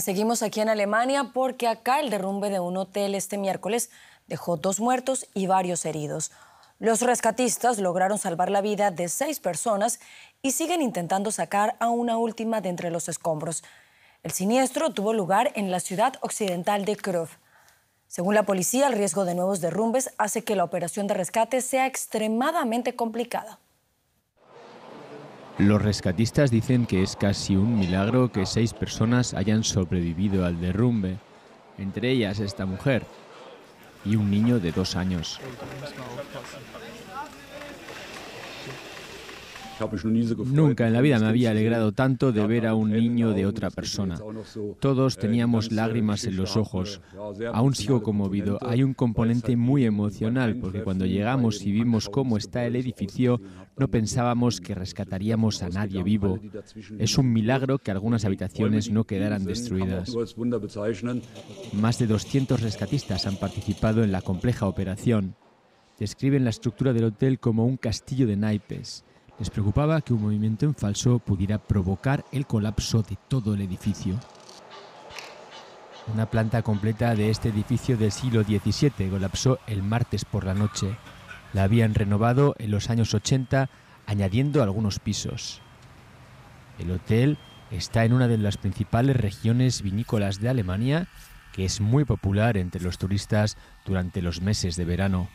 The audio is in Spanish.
Seguimos aquí en Alemania porque acá el derrumbe de un hotel este miércoles dejó dos muertos y varios heridos. Los rescatistas lograron salvar la vida de seis personas y siguen intentando sacar a una última de entre los escombros. El siniestro tuvo lugar en la ciudad occidental de krug Según la policía, el riesgo de nuevos derrumbes hace que la operación de rescate sea extremadamente complicada. Los rescatistas dicen que es casi un milagro que seis personas hayan sobrevivido al derrumbe, entre ellas esta mujer y un niño de dos años. Nunca en la vida me había alegrado tanto de ver a un niño de otra persona. Todos äh, teníamos äh, lágrimas en los ojos. Äh, Aún sigo conmovido. Hay un componente muy emocional porque cuando llegamos y vimos cómo está el edificio, no pensábamos que rescataríamos a nadie vivo. Es un milagro que algunas habitaciones no quedaran destruidas. Más de 200 rescatistas han participado en la compleja operación. Describen la estructura del hotel como un castillo de naipes. Les preocupaba que un movimiento en falso pudiera provocar el colapso de todo el edificio. Una planta completa de este edificio del siglo XVII colapsó el martes por la noche. La habían renovado en los años 80 añadiendo algunos pisos. El hotel está en una de las principales regiones vinícolas de Alemania que es muy popular entre los turistas durante los meses de verano.